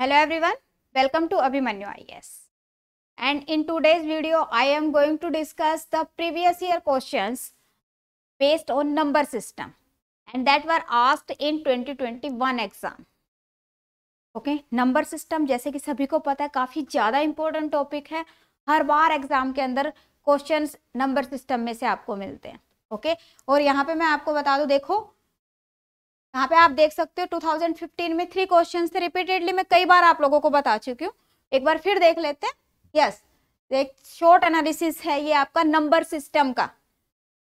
Hello everyone welcome to Abhimanyu I S and in today's video I am going to discuss the previous year question based on number system and that were asked in 2021 exam okay number system जैसे कि सभी को पता है काफी ज्यादा important topic है हर बार exam के अंदर क्वेश्चन नंबर सिस्टम में से आपको मिलते हैं ओके okay? और यहाँ पे मैं आपको बता दूँ देखो यहाँ पे आप देख सकते हो 2015 में थ्री क्वेश्चन थे रिपीटेडली मैं कई बार आप लोगों को बता चुकी हूँ एक बार फिर देख लेते हैं यस एक शॉर्ट एनालिसिस है ये आपका नंबर सिस्टम का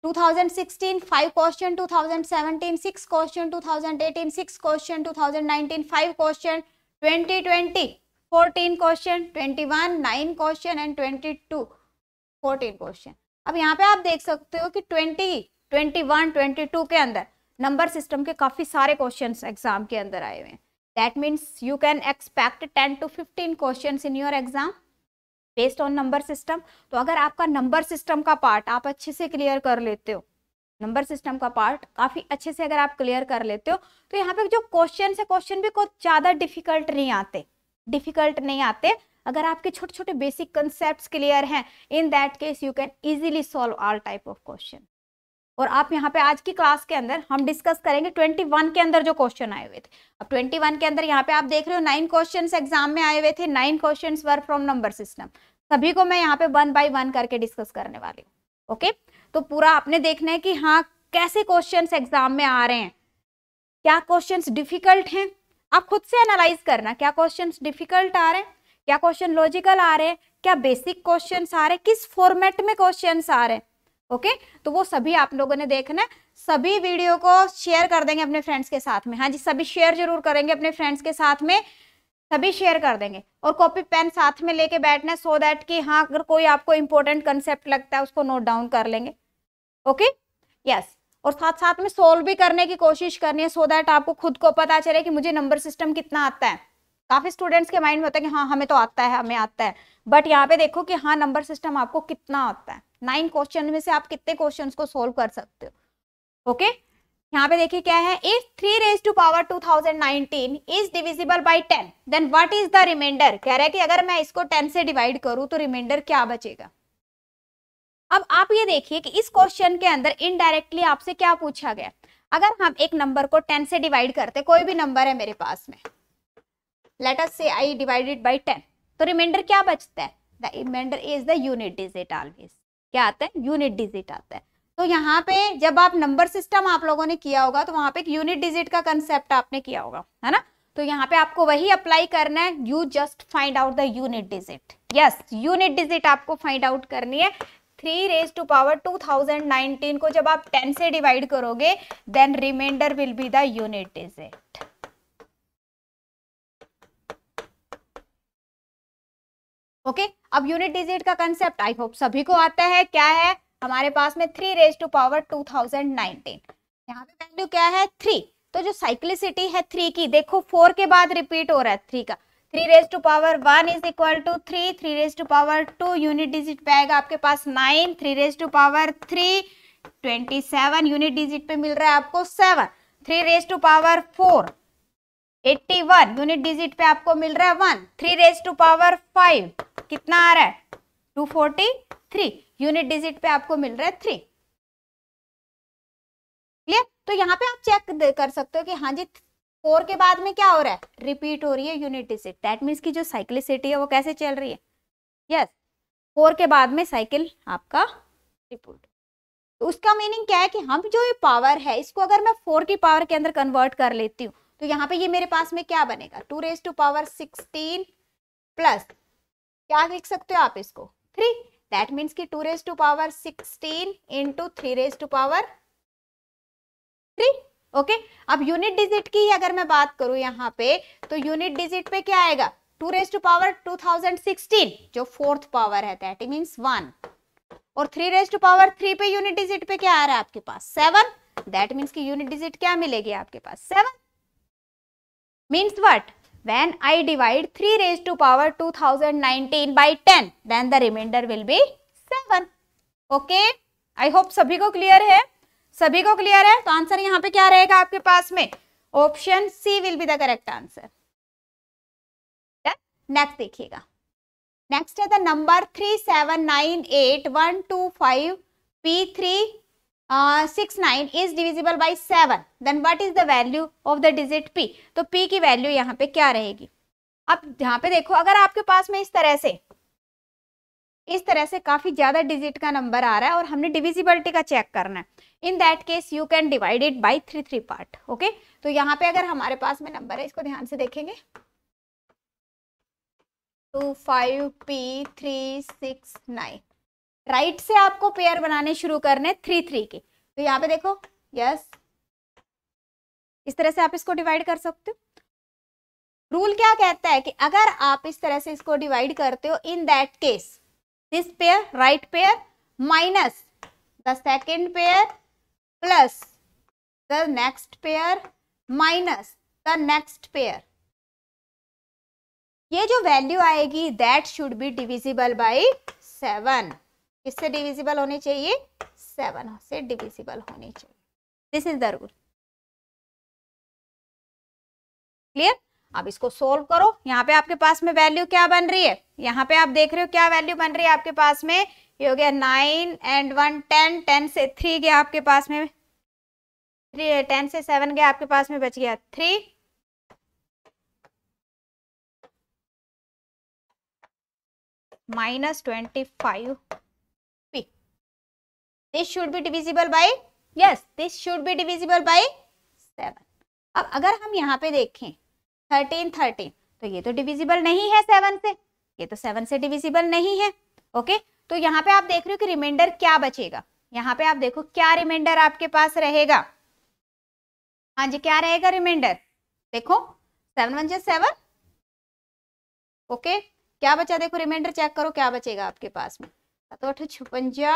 2016 five question 2017 six question 2018 six question 2019 five question twenty twenty fourteen question twenty one nine question and twenty two fourteen question अब यहाँ पे आप देख सकते हो कि twenty twenty one twenty two के अंदर नंबर सिस्टम के काफ़ी सारे क्वेश्चन एग्जाम के अंदर आए हुए हैं that means you can expect ten to fifteen question in your exam based on number system तो अगर आपका नंबर सिस्टम का पार्ट आप अच्छे से क्लियर कर लेते हो नंबर सिस्टम का पार्ट काफ़ी अच्छे से अगर आप क्लियर कर लेते हो तो यहाँ पे जो क्वेश्चन है क्वेश्चन भी कुछ ज़्यादा डिफिकल्ट नहीं आते डिफिकल्ट नहीं आते अगर आपके छोटे छोटे बेसिक कंसेप्ट क्लियर हैं in that case you can easily solve all type of question और आप यहाँ पे आज की क्लास के अंदर हम डिस्कस करेंगे 21 के अंदर जो क्वेश्चन आए हुए थे अब 21 के अंदर यहाँ पे आप देख रहे हो नाइन क्वेश्चन एग्जाम में आए हुए थे nine question were from number system सभी को मैं यहाँ पे वन बाई वन करके डिस्कस करने वाली हूँ ओके तो पूरा आपने देखना है कि हाँ कैसे क्वेश्चन एग्जाम में आ रहे हैं क्या क्वेश्चन डिफिकल्ट हैं आप खुद से एनालाइज करना क्या क्वेश्चन डिफिकल्ट आ रहे हैं क्या क्वेश्चन लॉजिकल आ रहे हैं क्या बेसिक क्वेश्चन आ रहे हैं किस फॉर्मेट में क्वेश्चन आ रहे हैं ओके तो वो सभी आप लोगों ने देखना है सभी वीडियो को शेयर कर देंगे अपने फ्रेंड्स के साथ में हाँ जी सभी शेयर जरूर करेंगे अपने फ्रेंड्स के साथ में सभी शेयर कर देंगे और कॉपी पेन साथ में लेके बैठना सो दैट कि हाँ अगर कोई आपको इंपॉर्टेंट कंसेप्ट लगता है उसको नोट डाउन कर लेंगे ओके okay? Yes yes. और साथ साथ में सोल्व भी करने की कोशिश करनी है सो दैट आपको खुद को पता चले कि मुझे नंबर सिस्टम कितना आता है काफ़ी स्टूडेंट्स के माइंड में होता है कि हाँ हमें तो आता है हमें आता है बट यहाँ पे देखो कि हाँ नंबर सिस्टम आपको कितना आता है नाइन क्वेश्चन में से आप कितने क्वेश्चन को सोल्व कर सकते हो ओके यहाँ पे देखिए क्या है if three raise to power 2019 is divisible by 10 then what is the remainder कह रहा है कि अगर मैं इसको 10 से डिवाइड करूं तो रिमाइंडर क्या बचेगा अब आप ये देखिए कि इस क्वेश्चन के अंदर इनडायरेक्टली आपसे क्या पूछा गया अगर हम एक नंबर को 10 से डिवाइड करते कोई भी नंबर है मेरे पास में let us say I divided by ten तो रिमाइंडर क्या बचता है the remainder is the unit digit always क्या आता है यूनिट डिजिट आता है तो यहाँ पे जब आप नंबर सिस्टम आप लोगों ने किया होगा तो वहां पे एक यूनिट डिजिट का कंसेप्ट आपने किया होगा है ना तो यहाँ पे आपको वही अप्लाई करना है you just find out the unit digit yes unit digit आपको फाइंड आउट करनी है three raise to power two thousand nineteen को जब आप टेन से डिवाइड करोगे then remainder will be the unit digit okay अब यूनिट डिजिट का कंसेप्ट आई होप सभी को आता है क्या है हमारे पास में three raise to power two thousand nineteen यहाँ पे वैल्यू क्या है थ्री तो जो साइक्लिसिटी है थ्री की देखो फोर के बाद रिपीट हो रहा है थ्री का three raise to power one is equal to three three raise to power two unit digit पे आएगा आपके पास nine three raise to power three twenty seven unit digit पे मिल रहा है आपको seven three raise to power four eighty one unit digit पे आपको मिल रहा है one three raise to power five कितना आ रहा है two forty three unit digit पे आपको मिल रहा है थ्री क्लियर तो यहाँ पे आप चेक कर सकते हो कि हाँ जी फोर के बाद में क्या हो रहा है रिपीट हो रही है यूनिट डिजिट दैट मीन्स की जो साइक्लिसिटी है वो कैसे चल रही है यस yes. फोर के बाद में साइकिल आपका रिपोर्ट तो उसका मीनिंग क्या है कि हम जो ये पावर है इसको अगर मैं फोर की पावर के अंदर कन्वर्ट कर लेती हूँ तो यहाँ पे ये मेरे पास में क्या बनेगा two raise to power sixteen plus क्या लिख सकते हो आप इसको थ्री दैट मीन्स की two raise to power sixteen into three raise to power three okay अब यूनिट डिजिट की अगर मैं बात करूं यहाँ पे तो यूनिट डिजिट पे क्या आएगा two raise to power two thousand sixteen जो फोर्थ पावर है दैट मीन्स वन और three raise to power three पे यूनिट डिजिट पे क्या आ रहा है आपके पास सेवन दैट मीन्स की यूनिट डिजिट क्या मिलेगी आपके पास seven means what when i divide 3 raised to power 2019 by 10 then the remainder will be 7 okay i hope sabhi ko clear hai सभी को क्लियर है तो आंसर यहाँ पे क्या रहेगा आपके पास में option C will be the correct answer next देखिएगा नेक्स्ट है the number three seven nine eight one two five P three six nine is divisible by seven then what is the value of the digit P तो P की वैल्यू यहाँ पे क्या रहेगी अब यहाँ पे देखो अगर आपके पास में इस तरह से इस तरह से काफी ज्यादा डिजिट का नंबर आ रहा है और हमने डिविजिबिलिटी का चेक करना है in that case you can divide it by three three part okay तो यहाँ पे अगर हमारे पास में नंबर है इसको ध्यान से देखेंगे two five P three six nine right से आपको पेयर बनाने शुरू करने थ्री थ्री के तो यहाँ पे देखो यस इस तरह से आप इसको डिवाइड कर सकते हो रूल क्या कहता है कि अगर आप इस तरह से इसको डिवाइड करते हो in that case this pair right pair minus the second pair plus the next pair minus the next pair ये जो वैल्यू आएगी that should be divisible by seven किससे डिविजिबल होनी चाहिए सेवन से डिविजिबल होनी चाहिए this is the rule clear अब इसको सोल्व करो यहाँ पे आपके पास में वैल्यू क्या बन रही है यहाँ पे आप देख रहे हो क्या वैल्यू बन रही है आपके पास में ये हो गया nine and one ten ten से थ्री गया आपके पास में थ्री टेन से सेवन गया आपके पास में बच गया three minus twenty five this should be divisible by yes this should be divisible by seven अब अगर हम यहाँ पे देखें थर्टीन थर्टीन तो ये तो डिविजिबल नहीं है सेवन से ये तो सेवन से डिविजिबल नहीं है ओके तो यहाँ पे आप देख रहे हो कि रिमाइंडर क्या बचेगा यहाँ पे आप देखो क्या रिमाइंडर आपके पास रहेगा हाँ जी क्या रहेगा रिमाइंडर देखो seven one J seven okay क्या बचा देखो रिमाइंडर चेक करो क्या बचेगा आपके पास में सतोठ छपंजा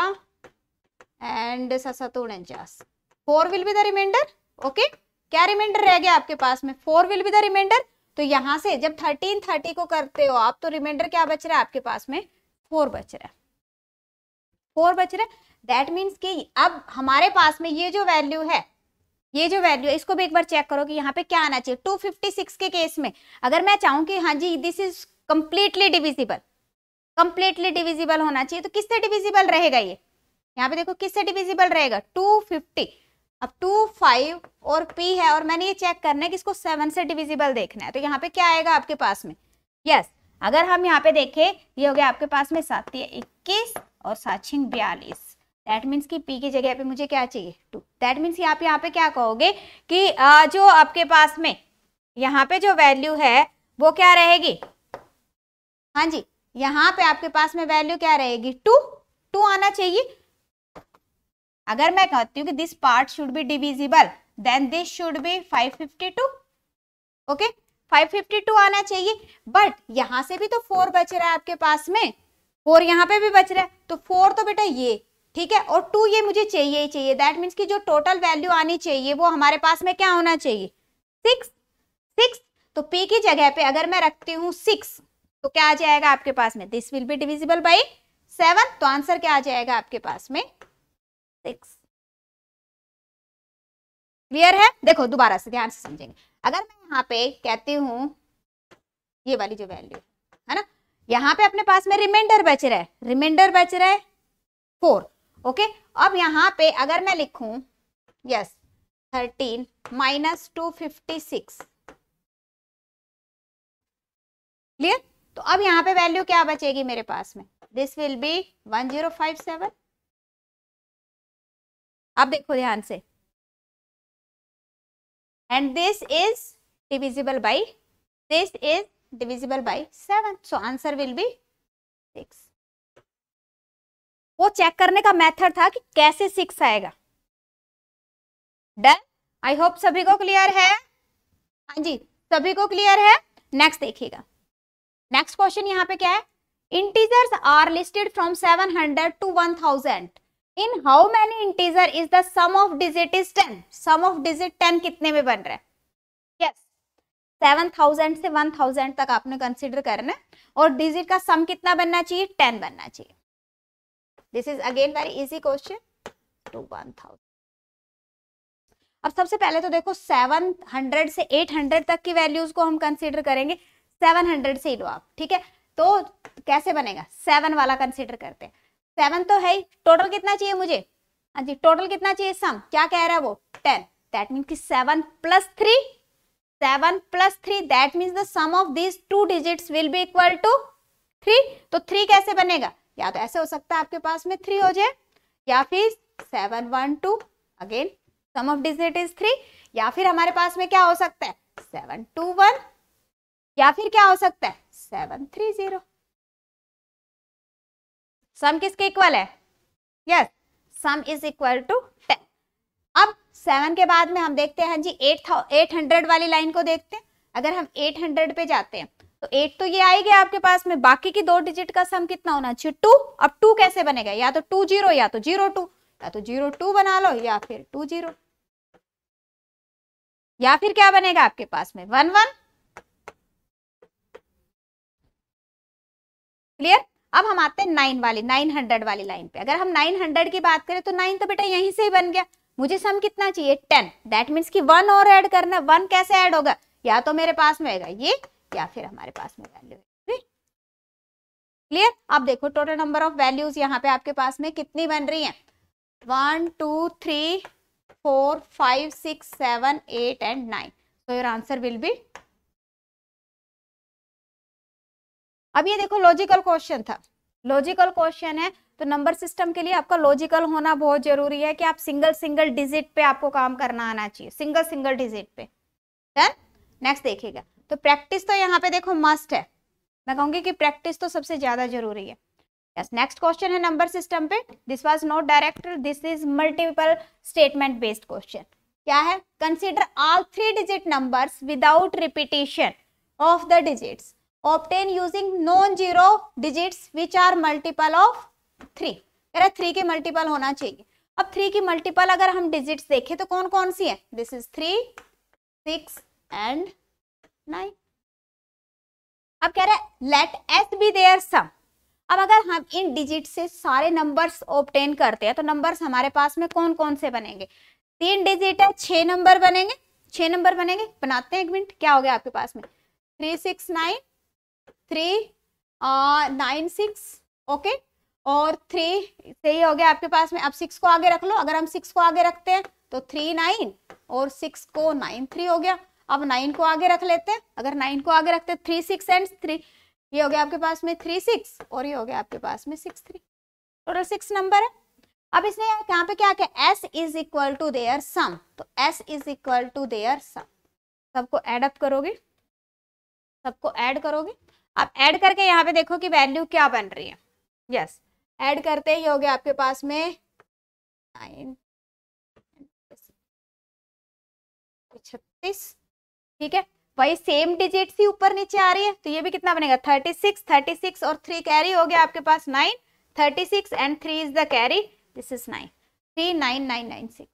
एंड सत उनचास four will be the remainder okay क्या रिमाइंडर रह गया आपके पास में four will be the remainder तो यहां से जब थर्टीन थर्टी को करते हो आप तो रिमाइंडर क्या बच रहा है आपके पास में फोर बच रहा है फोर बच रहा है दैट मीन्स कि अब हमारे पास में ये जो वैल्यू है ये जो वैल्यू है इसको भी एक बार चेक करो कि यहाँ पे क्या आना चाहिए टू फिफ्टी सिक्स के केस में अगर मैं चाहूँ कि हाँ जी this is completely divisible completely divisible होना चाहिए तो किससे डिविजिबल रहेगा ये यहाँ पे देखो किससे डिविजिबल रहेगा टू फिफ्टी अब टू फाइव और p है और मैंने ये चेक करना है कि इसको सेवन से डिविजिबल देखना है तो यहाँ पे क्या आएगा आपके पास में यस yes, अगर हम यहाँ पे देखें ये हो गया आपके पास में सात इक्कीस और सात छिंग बयालीस दैट मीन्स कि पी की जगह पे मुझे क्या चाहिए टू दैट मीन्स आप यहाँ पे क्या कहोगे कि जो आपके पास में यहाँ पे जो वैल्यू है वो क्या रहेगी हाँ जी यहाँ पे आपके पास में वैल्यू क्या रहेगी टू टू आना चाहिए अगर मैं कहती हूँ कि this part should be divisible then this should be 552 okay okay? 552 आना चाहिए बट यहाँ से भी तो फोर बच रहा है आपके पास में फोर यहाँ पे भी बच रहा है तो फोर तो बेटा ये ठीक है और टू ये मुझे चाहिए ही चाहिए दैट मीन्स कि जो टोटल वैल्यू आनी चाहिए वो हमारे पास में क्या होना चाहिए सिक्स सिक्स तो पी की जगह पे अगर मैं रखती हूँ सिक्स तो क्या आ जाएगा आपके पास में this will be divisible by seven तो आंसर क्या आ जाएगा आपके पास में सिक्स क्लियर है देखो दोबारा से ध्यान से समझेंगे अगर मैं यहाँ पे कहती हूँ ये वाली जो वैल्यू है ना यहाँ पे अपने पास में रिमाइंडर बच रहा है रिमाइंडर बच रहा है फोर ओके अब यहाँ पे अगर मैं लिखू yes thirteen minus two fifty six clear तो अब यहाँ पे वैल्यू क्या बचेगी मेरे पास में this will be one zero five seven अब देखो ध्यान से and this is divisible by this is divisible by seven so answer will be six वो चेक करने का मेथड था कि कैसे सिक्स आएगा डन आई होप सभी को क्लियर है हाँ जी सभी को क्लियर है नेक्स्ट देखिएगा नेक्स्ट क्वेश्चन यहाँ पे क्या है integers are listed from seven hundred to one thousand in how many integer is the sum of digit is ten sum of digit ten कितने में बन रहा है यस सेवन थाउजेंड से वन थाउजेंड तक आपने कंसिडर करना है और डिजिट का सम कितना बनना चाहिए टेन बनना चाहिए this is again very easy question to one thousand अब सबसे पहले तो देखो सेवन हंड्रेड से एट हंड्रेड तक की वैल्यूज को हम कंसिडर करेंगे सेवन हंड्रेड से ही लो आप ठीक है तो कैसे बनेगा सेवन वाला कंसिडर करते हैं सेवन तो है टोटल कितना चाहिए मुझे हाँ जी टोटल कितना चाहिए सम क्या कह रहा है वो टेन दैट मीन की seven plus three seven plus three that mean the sum of this two digits will be equal to three तो थ्री कैसे बनेगा या तो ऐसे हो सकता है आपके पास में थ्री हो जाए या फिर seven one two again sum of digit is three या फिर हमारे पास में क्या हो सकता है सेवन टू वन या फिर क्या हो सकता है सेवन थ्री जीरो सम किसके इक्वल है yes sum is equal to ten अब सेवन के बाद में हम देखते हैं जी एट एट हंड्रेड वाली लाइन को देखते हैं अगर हम एट हंड्रेड पे जाते हैं तो एट तो ये आएगी आपके पास में बाकी की दो डिजिट का सम कितना होना चाहिए टू अब टू कैसे बनेगा या तो टू जीरो या तो जीरो टू या तो जीरो टू बना लो या फिर टू जीरो या फिर क्या बनेगा आपके पास में वन वन क्लियर अब हम आते हैं नाइन वाली नाइन हंड्रेड वाली लाइन पे अगर हम नाइन हंड्रेड की बात करें तो नाइन तो बेटा यहीं से ही बन गया मुझे सम कितना चाहिए टेन दैट मीन्स कि वन और ऐड करना वन कैसे ऐड होगा या तो मेरे पास में आएगा ये या फिर हमारे पास में वैल्यू क्लियर अब देखो टोटल नंबर ऑफ वैल्यूज यहाँ पे आपके पास में कितनी बन रही है one two three four five six seven eight and nine तो योर आंसर विल बी अब ये देखो लॉजिकल क्वेश्चन था लॉजिकल क्वेश्चन है तो नंबर सिस्टम के लिए आपका लॉजिकल होना बहुत जरूरी है कि आप सिंगल सिंगल डिजिट पे आपको काम करना आना चाहिए सिंगल सिंगल डिजिट पे डन नेक्स्ट देखिएगा तो प्रैक्टिस तो यहाँ पे देखो मस्ट है मैं कहूंगी कि प्रैक्टिस तो सबसे ज़्यादा जरूरी है यस नेक्स्ट क्वेश्चन है नंबर सिस्टम पे this was not direct this is multiple statement based question क्या है consider all three digit number without repetition of the digits obtain using non zero digits which are multiple of three कह रहा three के multiple होना चाहिए अब three की multiple अगर हम डिजिट्स देखें तो कौन कौन सी है this is three six and nine अब कह रहे let S be their sum अब अगर हम इन डिजिट से सारे नंबर्स ऑप्टेन करते हैं तो नंबर्स हमारे पास में कौन कौन से बनेंगे तीन डिजिट है छह नंबर बनेंगे छह नंबर बनेंगे बनाते हैं एक मिनट क्या हो गया आपके पास में three six nine three nine six okay और थ्री सही हो गया आपके पास में अब सिक्स को आगे रख लो अगर हम सिक्स को आगे रखते हैं तो थ्री नाइन और सिक्स को नाइन थ्री हो गया अब नाइन को आगे रख लेते हैं अगर नाइन को आगे रखते थ्री सिक्स एंड थ्री ये हो गया आपके पास में थ्री सिक्स और ये हो गया आपके पास में six three total six number है अब इसने यहाँ पे क्या क्या S is equal to their sum तो S is equal to their sum सबको एडअप करोगे सबको एड करोगे आप ऐड करके यहाँ पे देखो कि वैल्यू क्या बन रही है यस yes. ऐड करते ही हो गया आपके पास में नाइन छत्तीस ठीक है वही सेम डिजिट सी ऊपर नीचे आ रही है तो ये भी कितना बनेगा थर्टी सिक्स थर्टी सिक्स और थ्री कैरी हो गया आपके पास nine thirty six and three is the carry this is nine three nine nine nine six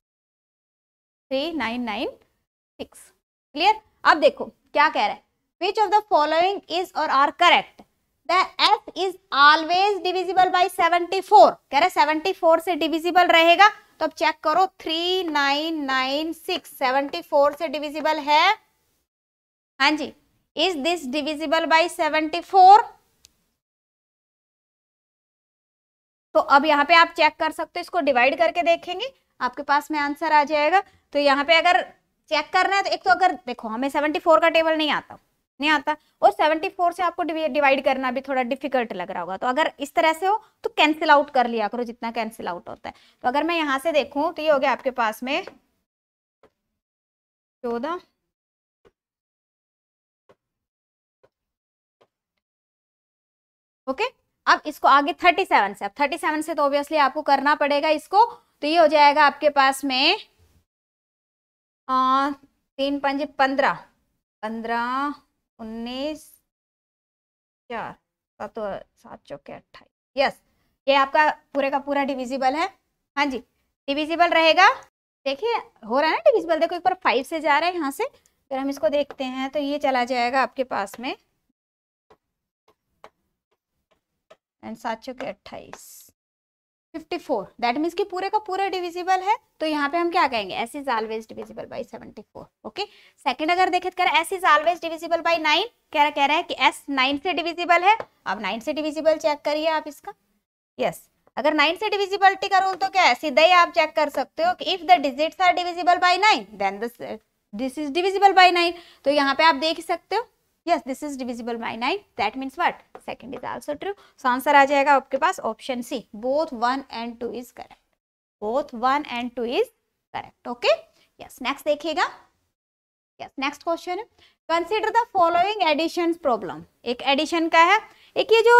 three nine nine six clear अब देखो क्या कह रहा है which of the following is or are correct the f is always divisible by 74 कह रहे 74 से divisible रहेगा तो अब चेक करो 3996 74 से divisible है हाँ जी is this divisible by 74 तो अब यहाँ पे आप चेक कर सकते हो इसको डिवाइड करके देखेंगे आपके पास में आंसर आ जाएगा तो यहाँ पे अगर चेक करना है तो एक तो अगर देखो हमें 74 का टेबल नहीं आता नहीं आता और 74 से आपको डिवाइड करना भी थोड़ा डिफिकल्ट लग रहा होगा तो अगर इस तरह से हो तो कैंसिल आउट कर लिया करो जितना कैंसिल आउट होता है तो अगर मैं यहाँ से देखूँ तो ये हो गया आपके पास में चौदह ओके अब इसको आगे थर्टी सेवन से अब थर्टी सेवन से तो ऑब्वियसली आपको करना पड़ेगा इसको तो ये हो जाएगा आपके पास में आ, तीन पंद्रह पंद्रह उन्नीस चार सात तो सात चौके अट्ठाईस यस ये आपका पूरे का पूरा डिविजिबल है हाँ जी डिविजिबल रहेगा देखिए हो रहा है ना डिविजिबल देखो एक बार फाइव से जा रहा है यहाँ से फिर हम इसको देखते हैं तो ये चला जाएगा आपके पास में एंड सात चौके अट्ठाईस 54 दैट मीन्स कि पूरे का पूरा डिविजिबल है तो यहाँ पे हम क्या कहेंगे S is always divisible by seventy four okay second अगर देखे तो S is always divisible by nine कह रहा कह रहा है कि एस नाइन से डिविजिबल है अब नाइन से डिविजिबल चेक करिए आप इसका यस yes. अगर नाइन से डिविजिबिलिटी का रूल तो क्या है सीधा ही आप चेक कर सकते हो कि if the digits are divisible by nine then this is divisible by nine तो यहाँ पे आप देख सकते हो yes this is divisible by 9 that means what second is also true so answer aa jayega aapke paas option c both 1 and 2 is correct both 1 and 2 is correct okay yes next dekhiyega yes next question है consider the following additions problem एक addition का है एक ये जो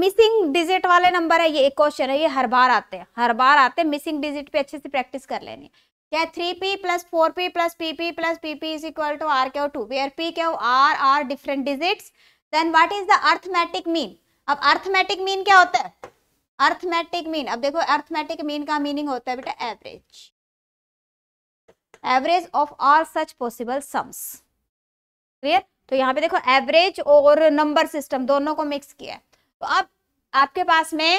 missing uh, digit वाले number है ये एक क्वेश्चन है ये हर बार आते हैं हर बार आते हैं मिसिंग डिजिट पे अच्छे से प्रैक्टिस कर लेनी है क्या three P plus four P plus P P plus P P is equal to R Q two where P Q R are different digits then what is the arithmetic mean अब arithmetic mean क्या होता है arithmetic mean अब देखो arithmetic mean का meaning होता है बेटा average average of all such possible sums clear तो यहाँ पे देखो एवरेज और नंबर सिस्टम दोनों को मिक्स किया है तो अब आपके पास में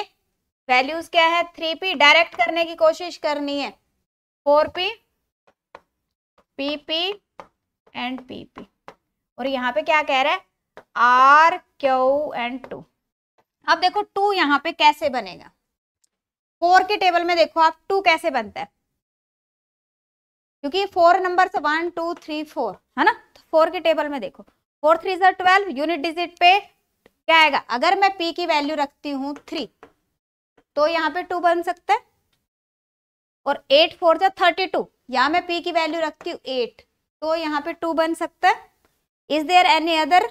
वैल्यूज क्या है थ्री पी डायरेक्ट करने की कोशिश करनी है four P P P and P P और यहाँ पे क्या कह रहा है आर क्यू एंड टू अब देखो टू यहाँ पे कैसे बनेगा फोर के टेबल में देखो आप टू कैसे बनता है क्योंकि फोर नंबर से वन टू थ्री फोर है ना तो फोर के टेबल में देखो फोर थ्री जर ट्वेल्व यूनिट डिजिट पे क्या आएगा अगर मैं पी की वैल्यू रखती हूँ थ्री तो यहाँ पे टू बन सकता है और एट फोर था थर्टी टू यहाँ मैं पी की वैल्यू रखती हूँ एट तो यहाँ पे टू बन सकता है इज देयर एनी अदर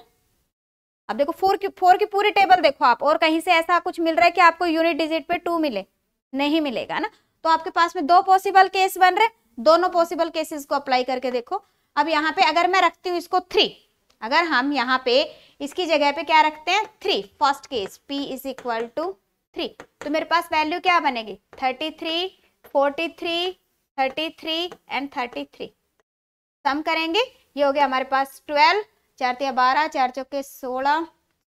अब देखो फोर की फोर की पूरी टेबल देखो आप और कहीं से ऐसा कुछ मिल रहा है कि आपको यूनिट डिजिट पे टू मिले नहीं मिलेगा ना तो आपके पास में दो पॉसिबल केस बन रहे दोनों पॉसिबल केसेस को अप्लाई करके देखो अब यहाँ पे अगर मैं रखती हूँ इसको थ्री अगर हम यहाँ पे इसकी जगह पे क्या रखते हैं three first case P is equal to three तो मेरे पास वैल्यू क्या बनेगी thirty three forty three thirty three and thirty three sum करेंगे ये हो गया हमारे पास ट्वेल्व चार तिया बारह चार चौके सोलह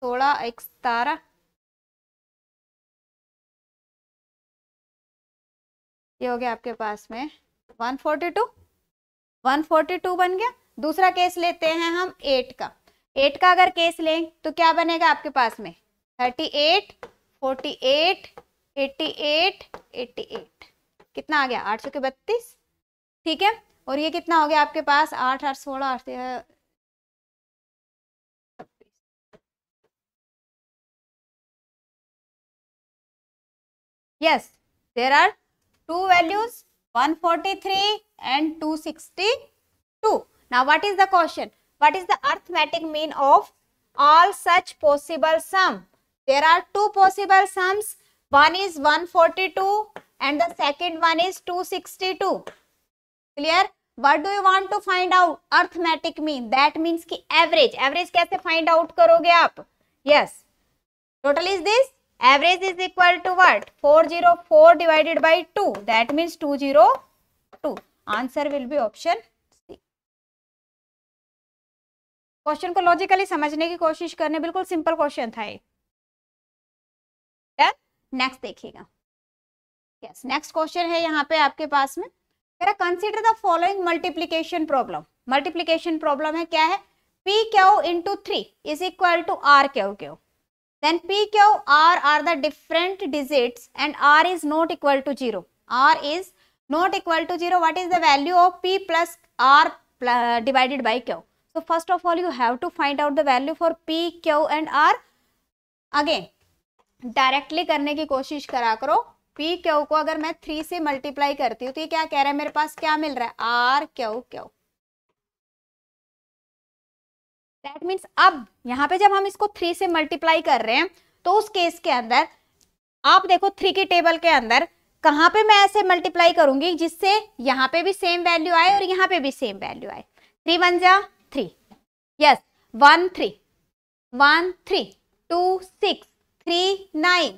सोलह एक सतारह ये हो गया आपके पास में one forty two one forty two बन गया दूसरा केस लेते हैं हम एट का एट का अगर केस लें तो क्या बनेगा आपके पास में thirty eight forty eight eighty eight eighty eight कितना आ गया आठ सौ के बत्तीस ठीक है और ये कितना हो गया आपके पास आठ आठ सोलह आठ yes there are two values one forty three and two sixty two now what is the question what is the arithmetic mean of all such possible sum there are two possible sums one is one forty two and the second one is 262 clear what do you want to find out arithmetic mean that means ki average average kaise find out karoge aap yes total is this average is equal to what 404 divided by 2 that means 202 answer will be option question को logically समझने की कोशिश करने बिल्कुल simple question था ये next देखिएगा yes next question है यहाँ पे आपके पास में मेरा consider the following multiplication problem multiplication problem है क्या है P Q into three is equal to R Q Q then P Q R are the different digit and R is not equal to zero R is not equal to zero what is the value of P plus R divided by Q so first of all you have to find out the value for P Q and R again directly करने की कोशिश करा करो P Q को अगर मैं three से multiply करती हूँ तो ये क्या कह रहा है मेरे पास क्या मिल रहा है R Q Q that means अब यहाँ पे जब हम इसको थ्री से मल्टीप्लाई कर रहे हैं तो उस केस के अंदर आप देखो थ्री के टेबल के अंदर कहाँ पे मैं ऐसे मल्टीप्लाई करूंगी जिससे यहाँ पे भी सेम वैल्यू आए और यहाँ पे भी सेम वैल्यू आए थ्री वन जा three yes one three one three two six three nine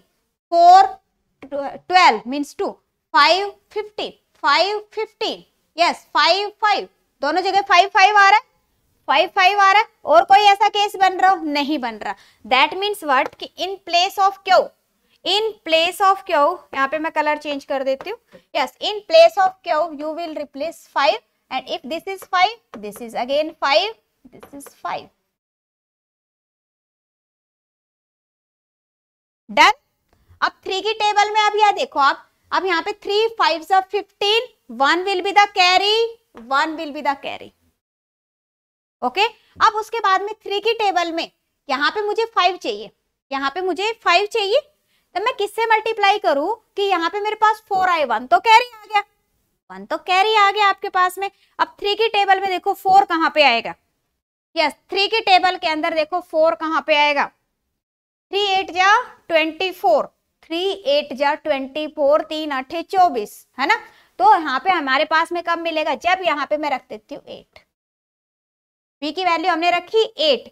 four twelve means two five 15 five fifteen yes five five दोनों जगह फाइव फाइव आ रहा है फाइव फाइव आ रहा है और कोई ऐसा केस बन रहा हो नहीं बन रहा दैट मीन्स वर्ड कि in place of Q in place of Q यहाँ पे मैं कलर चेंज कर देती हूँ yes in place of Q you will replace five and if this is five this is again five this is five done अब three की table में अब यह देखो आप अब यहाँ पे three five fifteen one will be the carry one will be the carry okay अब उसके बाद में थ्री की टेबल में यहाँ पे मुझे फाइव चाहिए यहाँ पे मुझे फाइव चाहिए तो मैं किससे मल्टीप्लाई करूं कि यहाँ पे मेरे पास फोर आए वन तो कैरी आ गया वन तो कैरी आ गया आपके पास में अब थ्री की टेबल में देखो फोर कहाँ पे आएगा यस थ्री की टेबल के अंदर देखो फोर कहाँ पे आएगा थ्री एट जा ट्वेंटी फोर थ्री एट जा ट्वेंटी फोर तीन अठे चौबीस है ना तो यहाँ पे हमारे पास में कब मिलेगा जब यहाँ पे मैं रख देती हूँ एट पी की वैल्यू हमने रखी एट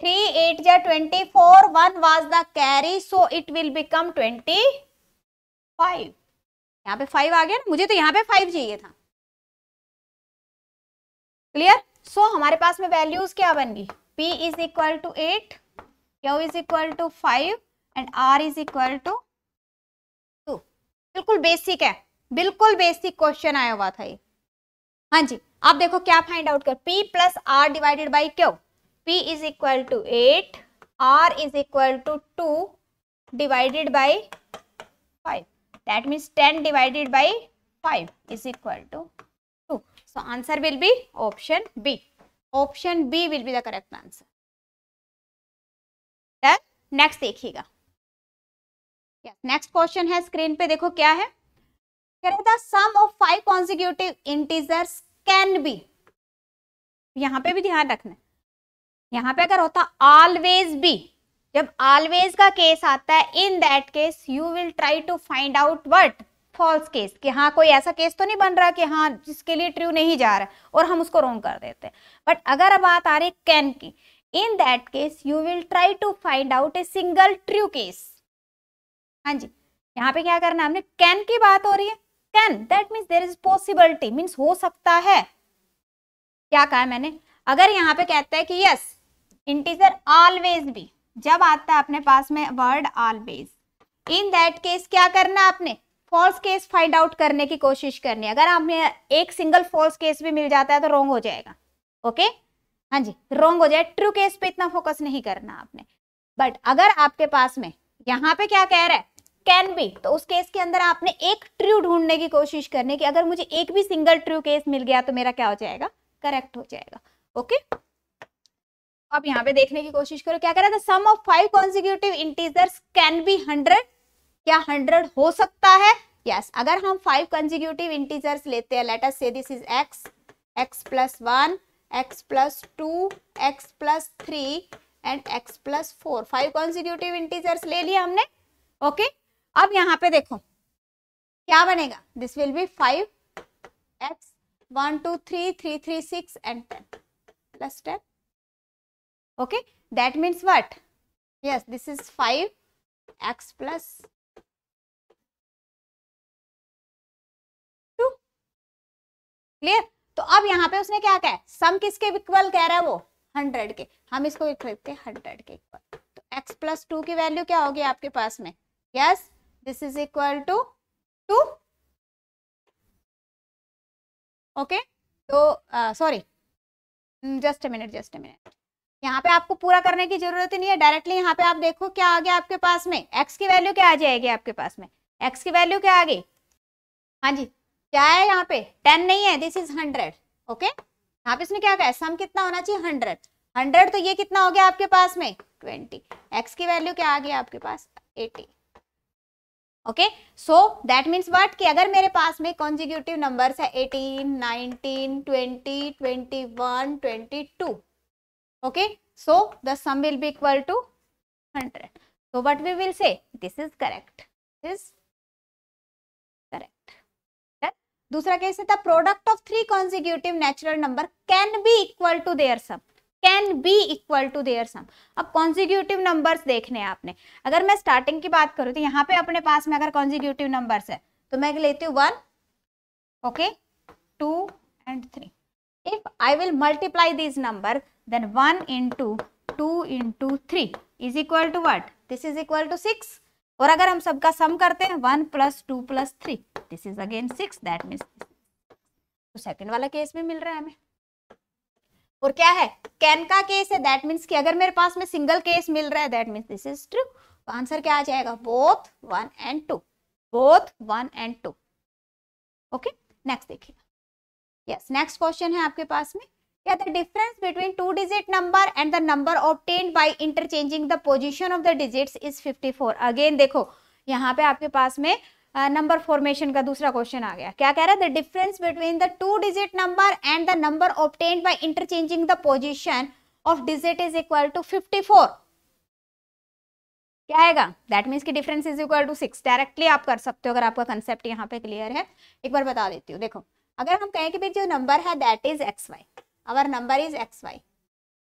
थ्री एट जा twenty four one was the carry so it will become twenty five यहाँ पे फाइव आ गया ना मुझे तो यहाँ पे फाइव चाहिए था क्लियर सो so, हमारे पास में वैल्यूज क्या बन गई P is equal to eight Q is equal to five and R is equal to two बिल्कुल बेसिक है बिल्कुल बेसिक क्वेश्चन आया हुआ था ये हाँ जी आप देखो क्या फाइंड आउट कर P plus R divided by Q P is equal to eight R is equal to two divided by five that means ten divided by five is equal to two so answer will be option B option B will be the correct answer next देखिएगा next question है screen पे देखो क्या है sum of five consecutive integers can be यहां पे भी ध्यान रखना यहां पे अगर होता ऑलवेज बी जब ऑलवेज का केस आता है in that case you will try to find out what false case कि हाँ कोई ऐसा केस तो नहीं बन रहा कि हाँ जिसके लिए ट्रू नहीं जा रहा और हम उसको रोंग कर देते हैं बट अगर अब बात आ रही कैन की in that case you will try to find out a single true case हाँ जी यहाँ पे क्या करना हमने कैन की बात हो रही है can that means there is possibility means हो सकता है क्या कहा मैंने अगर यहाँ पे कहते हैं कि यस इंटीजर ऑलवेज भी जब आता है अपने पास में what always in that case क्या करना आपने फॉल्स केस फाइंड आउट करने की कोशिश करनी अगर आपने एक सिंगल फॉल्स केस भी मिल जाता है तो रोंग हो जाएगा ओके okay? हाँ जी रोंग हो जाए ट्रू केस पे इतना फोकस नहीं करना आपने बट अगर आपके पास में यहाँ पे क्या कह रहा है कैन बी तो उस केस के अंदर आपने एक ट्रू ढूंढने की कोशिश करने की अगर मुझे एक भी सिंगल ट्रू केस मिल गया तो मेरा क्या हो जाएगा करेक्ट हो जाएगा ओके okay? अब यहाँ पे देखने की कोशिश करो क्या कह रहा था sum of five consecutive integers can be hundred क्या हंड्रेड हो सकता है यस yes, अगर हम फाइव कॉन्जिक्यूटिव इंटीजर्स लेते हैं let us say this is X X plus one X plus two X plus three and X plus four five consecutive integers ले लिया हमने ओके okay? अब यहाँ पे देखो क्या बनेगा this will be five X one two three three three six and ten plus ten okay that means what yes this is five X plus two clear तो अब यहाँ पे उसने क्या कहा सम किसके इक्वल कह रहा है वो हंड्रेड के हम इसको लिख लेते हैं हंड्रेड के इक्वल तो एक्स प्लस टू की वैल्यू क्या होगी आपके पास में yes yes? this is equal to 2 okay तो sorry just a minute just a minute यहाँ पे आपको पूरा करने की जरूरत ही नहीं है डायरेक्टली यहाँ पे आप देखो क्या आ गया आपके पास में एक्स की वैल्यू क्या आ जाएगी आपके पास में एक्स की वैल्यू क्या आ गई हाँ जी क्या है यहाँ पे टेन नहीं है दिस इज हंड्रेड ओके यहाँ पे इसमें क्या है सम कितना होना चाहिए हंड्रेड हंड्रेड तो ये कितना हो गया आपके पास में ट्वेंटी एक्स की वैल्यू क्या आ गया आपके पास eighteen okay so that means what कि अगर मेरे पास में कॉन्जिक्यूटिव नंबर है eighteen nineteen twenty twenty one twenty two okay so the sum will be equal to hundred so what we will say this is correct is दूसरा case है product of three consecutive natural number can be equal to their sum can be equal to their sum अब consecutive numbers देखने हैं आपने अगर मैं starting की बात करूँ तो यहाँ पे अपने पास में अगर कॉन्जिक्यूटिव नंबर्स है तो मैं लेती हूँ one okay two and three if I will multiply these number then 1 into 2 into three is equal to what this is equal to six और अगर हम सबका सम करते हैं one plus two plus three this is again six that means तो second वाला case भी मिल रहा है हमें और क्या है कैन का केस है दैट मीन्स कि अगर मेरे पास में सिंगल केस मिल रहा है that means this is true तो आंसर क्या आ जाएगा both one and two both one and two okay next देखिए यस नेक्स्ट क्वेश्चन है आपके पास में क्या the difference between two digit number and the number obtained by interchanging the position of the digits is 54 again देखो यहाँ पे आपके पास में नंबर फॉर्मेशन का दूसरा क्वेश्चन आ गया क्या कह रहा है the difference between the two digit number and the number obtain by interchanging the position of digit is equal to fifty क्या आएगा दैट मीन्स की difference is equal to six directly आप कर सकते हो अगर आपका कंसेप्ट यहाँ पे क्लियर है एक बार बता देती हूँ देखो अगर हम कहें कि भाई जो नंबर है that is x y our number is x y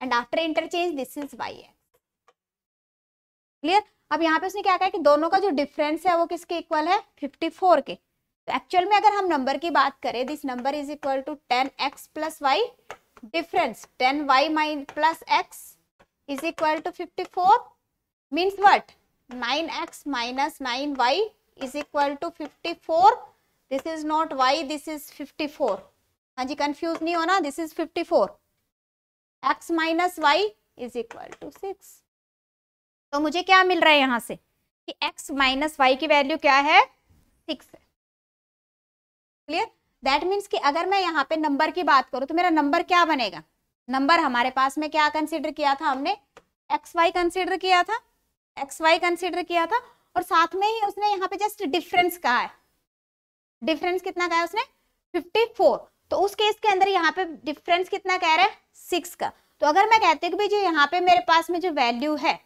and after interchange this is y clear अब यहाँ पे उसने क्या कहा कि दोनों का जो डिफरेंस है वो किसके इक्वल है 54 के तो एक्चुअल में अगर हम नंबर की बात करें this number is equal to ten x plus y difference ten y minus plus x is equal to fifty four means what nine x minus nine y is equal to fifty four this is not y this is fifty four हाँ जी confuse नहीं होना this is fifty four x minus y is equal to six तो मुझे क्या मिल रहा है यहाँ से कि x माइनस वाई की वैल्यू क्या है सिक्स क्लियर दैट मीन्स कि अगर मैं यहाँ पे नंबर की बात करूँ तो मेरा नंबर क्या बनेगा नंबर हमारे पास में क्या कंसिडर किया था हमने एक्स वाई कंसिडर किया था एक्स वाई कंसिडर किया था और साथ में ही उसने यहाँ पे जस्ट डिफरेंस कहा है डिफरेंस कितना कहा है उसने 54 तो उस केस के अंदर यहाँ पे डिफरेंस कितना कह रहा है सिक्स का तो अगर मैं कहती हूँ भाई जो यहाँ पे मेरे पास में जो वैल्यू है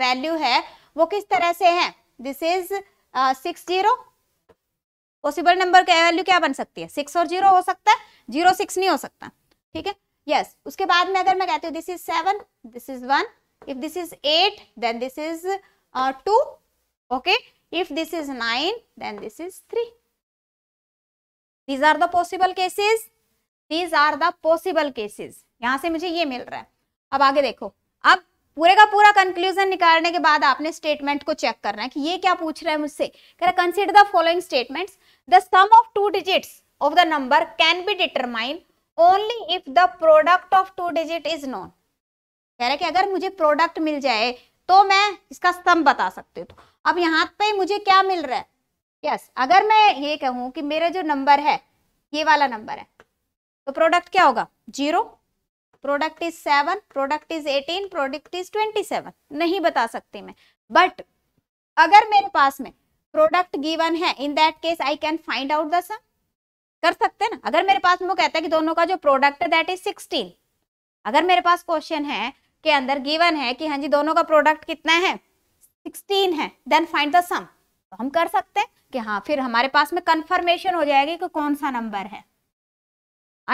वैल्यू है वो किस तरह से है this is six zero possible number का वैल्यू क्या बन सकती है सिक्स और जीरो हो सकता है जीरो सिक्स नहीं हो सकता ठीक है यस उसके बाद में अगर मैं कहती हूँ this is seven this is one if this is eight then this is two okay if this is nine then this is three these are the possible cases these are the possible cases यहां से मुझे ये मिल रहा है अब आगे देखो अब पूरे का पूरा कंक्लूजन निकालने के बाद आपने स्टेटमेंट को चेक करना है कि ये क्या पूछ रहा है मुझसे कह रहा consider the following statements the sum of two digits of the number can be determine only if the product of two digit is known कह रहा है कि अगर मुझे प्रोडक्ट मिल जाए तो मैं इसका स्तंभ बता सकती हूँ तो अब यहाँ पे मुझे क्या मिल रहा है यस yes, अगर मैं ये कहूँ कि मेरा जो नंबर है ये वाला नंबर है तो प्रोडक्ट क्या होगा zero product is seven product is eighteen product is twenty seven नहीं बता सकती मैं बट अगर मेरे पास में प्रोडक्ट गिवन है in that case I can find out the sum कर सकते हैं ना अगर मेरे पास में वो कहता है कि दोनों का जो प्रोडक्ट है दैट इज सिक्सटीन अगर मेरे पास क्वेश्चन है के अंदर गिवन है कि हाँ जी दोनों का प्रोडक्ट कितना है सिक्सटीन है देन फाइंड द सम तो हम कर सकते हैं कि हाँ फिर हमारे पास में कंफर्मेशन हो जाएगी कि कौन सा नंबर है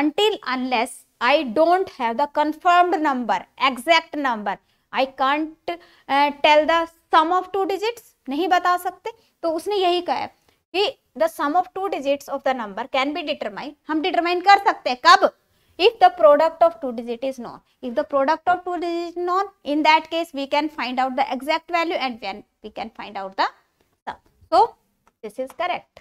until unless I don't have the confirmed number exact number i can't uh, tell the sum of two नहीं बता सकते तो उसने यही कहा है कि the sum of two digits of the number can be determine हम डिटरमाइन कर सकते हैं कब if the product of two digit is known if the product of two digit is known in that case we can find out the exact value and we can find out the sum so this is correct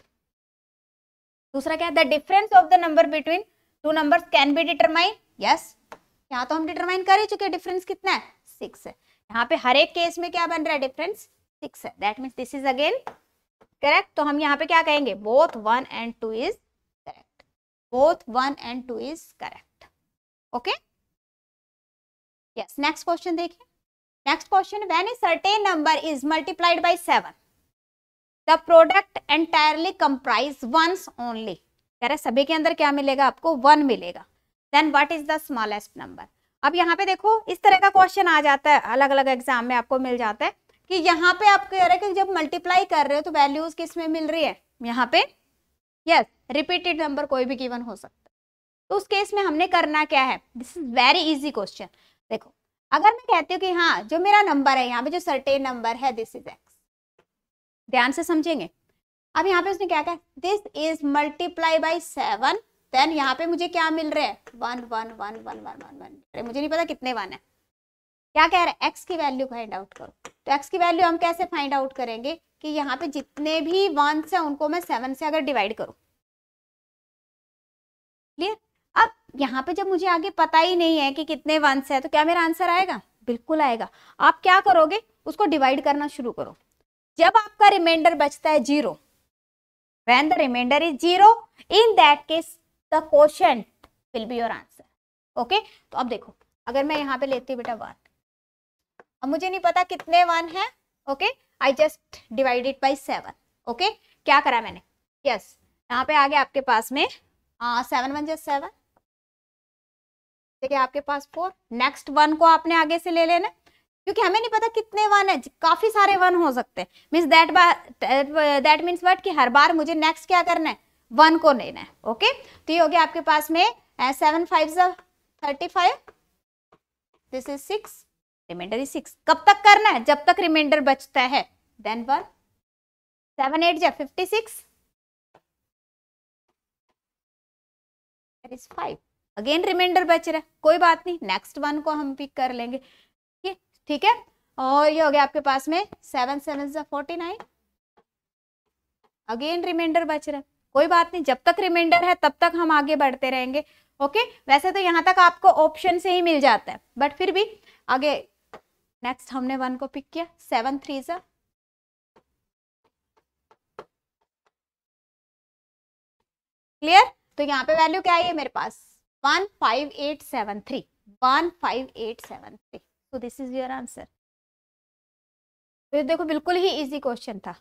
दूसरा क्या है the difference of the number between two number can be determine yes यहाँ तो हम determine कर ही चुके difference कितना है सिक्स है यहाँ पे हर एक केस में क्या बन रहा है डिफरेंस सिक्स है that mean this is again correct तो हम यहाँ पे क्या कहेंगे both one and two is correct both one and two is correct okay yes next question देखिए next question when a certain number is multiplied by seven the product entirely comprise ones only कह correct सभी के अंदर क्या मिलेगा आपको one मिलेगा then what is the smallest number अब यहाँ पे देखो इस तरह का क्वेश्चन आ जाता है अलग अलग एग्जाम में आपको मिल जाता है कि यहाँ पे आप कह रहे हैं कि जब मल्टीप्लाई कर रहे हो तो वैल्यूज किस में मिल रही है यहाँ पे यस रिपीटेड नंबर कोई भी गिवन हो सकता है तो उस केस में हमने करना क्या है this is very easy question देखो अगर मैं कहती हूँ कि हाँ जो मेरा नंबर है यहाँ पे जो सर्टेन नंबर है दिस इज एक्स ध्यान से समझेंगे अब यहाँ पे उसने क्या कहा this is multiply by seven then यहाँ पे मुझे क्या मिल रहा है one one one one one one one अरे मुझे नहीं पता कितने वन है क्या कह रहा है एक्स की वैल्यू फाइंड आउट करो तो एक्स की वैल्यू हम कैसे फाइंड आउट करेंगे कि यहाँ पे जितने भी वन है उनको मैं सेवन से अगर डिवाइड करूँ क्लियर अब यहाँ पे जब मुझे आगे पता ही नहीं है कि कितने वंस है तो क्या मेरा आंसर आएगा बिल्कुल आएगा आप क्या करोगे उसको डिवाइड करना शुरू करो जब आपका रिमाइंडर बचता है zero When the remainder is 0, in that case, the quotient will be your answer. Okay? तो अब देखो अगर मैं यहाँ पे लेती हूँ बेटा वन अब मुझे नहीं पता कितने वन है okay I just divided by seven okay क्या करा मैंने यस yes, यहाँ पे आ गया आपके पास में सेवन वन जस्ट सेवन देखिए आपके पास फोर नेक्स्ट वन को आपने आगे से ले लेना क्योंकि हमें नहीं पता कितने वन है काफी सारे वन हो सकते हैं means that that means what कि हर बार मुझे नेक्स्ट क्या करना है वन को लेना है ओके तो ये हो गया आपके पास में seven five thirty five this is six remainder is six कब तक करना है जब तक रिमाइंडर बचता है देन वन सेवन एट जब fifty six five again remainder बच रहा है कोई बात नहीं नेक्स्ट वन को हम पिक कर लेंगे ठीक है और ये हो गया आपके पास में सेवन सेवन सा फोर्टी नाइन अगेन रिमाइंडर बच रहा है कोई बात नहीं जब तक रिमाइंडर है तब तक हम आगे बढ़ते रहेंगे ओके वैसे तो यहाँ तक आपको ऑप्शन से ही मिल जाता है बट फिर भी आगे नेक्स्ट हमने वन को पिक किया सेवन थ्री सा क्लियर तो यहाँ पे वैल्यू क्या आई है मेरे पास one five eight seven three one five eight seven three तो दिस इज योर आंसर तो देखो बिल्कुल ही इजी क्वेश्चन था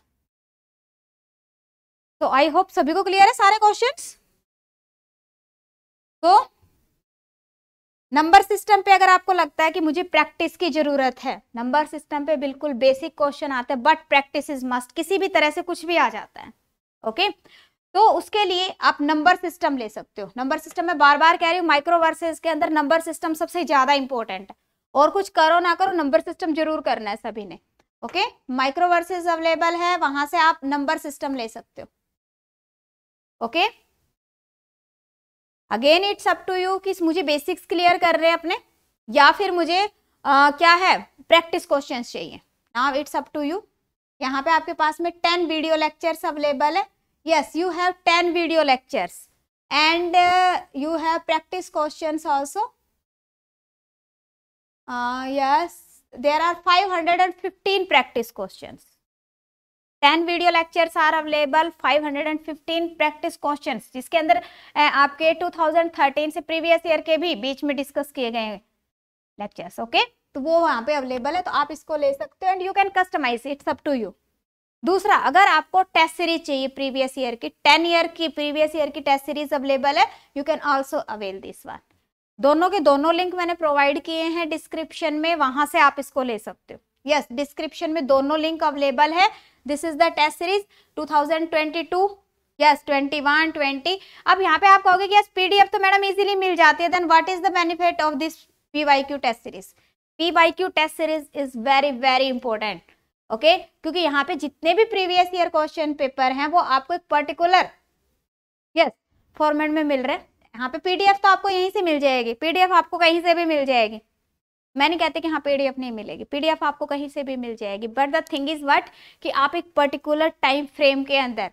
तो आई होप सभी को क्लियर है सारे क्वेश्चन तो नंबर सिस्टम पे अगर आपको लगता है कि मुझे प्रैक्टिस की जरूरत है नंबर सिस्टम पे बिल्कुल बेसिक क्वेश्चन आते हैं बट प्रैक्टिस इज मस्ट किसी भी तरह से कुछ भी आ जाता है ओके तो उसके लिए आप नंबर सिस्टम ले सकते हो नंबर सिस्टम में बार बार कह रही हूँ माइक्रोवर्सेज के अंदर नंबर सिस्टम सबसे ज्यादा इंपॉर्टेंट है और कुछ करो ना करो नंबर सिस्टम जरूर करना है सभी ने ओके माइक्रोवर्सेस अवेलेबल है वहां से आप नंबर सिस्टम ले सकते हो okay again it's up to you कि मुझे बेसिक्स क्लियर कर रहे हैं अपने या फिर मुझे आ, क्या है प्रैक्टिस क्वेश्चन चाहिए now it's up to you यहाँ पे आपके पास में टेन वीडियो लेक्चर्स अवेलेबल है yes you have ten video lectures and you have practice question also Uh, yes there are 515 practice questions 10 video lectures are available 515 practice questions जिसके अंदर uh, आपके 2013 से प्रीवियस ईयर के भी बीच में discuss किए गए लेक्चर्स ओके तो वो वहाँ पे अवेलेबल है तो आप इसको ले सकते हो and you can customise it's up to you दूसरा अगर आपको टेस्ट सीरीज चाहिए प्रीवियस ईयर की टेन ईयर की प्रीवियस ईयर की टेस्ट सीरीज अवेलेबल है you can also avail this one दोनों के दोनों लिंक मैंने प्रोवाइड किए हैं डिस्क्रिप्शन में वहां से आप इसको ले सकते हो यस yes, डिस्क्रिप्शन में दोनों लिंक अवेलेबल है this is the test series 2022 yes twenty one twenty अब यहाँ पे आप कहोगे कि यस पीडीएफ तो मैडम इजीली मिल जाती है then what is the benefit of this P Y Q test series P Y Q test series is very very important okay क्योंकि यहाँ पे जितने भी प्रीवियस ईयर क्वेश्चन पेपर हैं वो आपको एक पर्टिकुलर यस yes, फॉर्मेट में मिल रहे हैं यहाँ पे पीडीएफ तो आपको यहीं से मिल जाएगी पीडीएफ आपको कहीं से भी मिल जाएगी मैंने कहते कि हाँ पीडीएफ नहीं मिलेगी पीडीएफ आपको कहीं से भी मिल जाएगी but the thing is what कि आप एक पर्टिकुलर टाइम फ्रेम के अंदर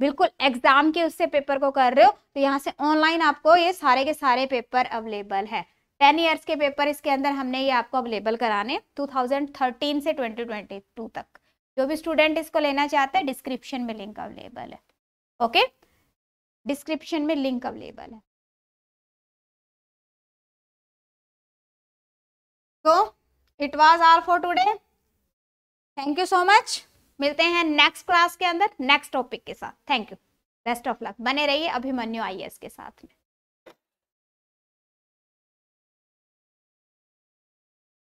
बिल्कुल एग्जाम के उससे पेपर को कर रहे हो तो यहाँ से ऑनलाइन आपको ये सारे के सारे पेपर अवेलेबल है टेन ईयर्स के पेपर इसके अंदर हमने ये आपको अवेलेबल कराने 2013 से 2022 तक जो भी स्टूडेंट इसको लेना चाहते हैं डिस्क्रिप्शन में लिंक अवेलेबल है ओके okay? डिस्क्रिप्शन में लिंक अवेलेबल है तो it was all for today thank you so much मिलते हैं नेक्स्ट क्लास के अंदर नेक्स्ट टॉपिक के साथ thank you best of luck बने रहिए अभिमन्यु आई के साथ में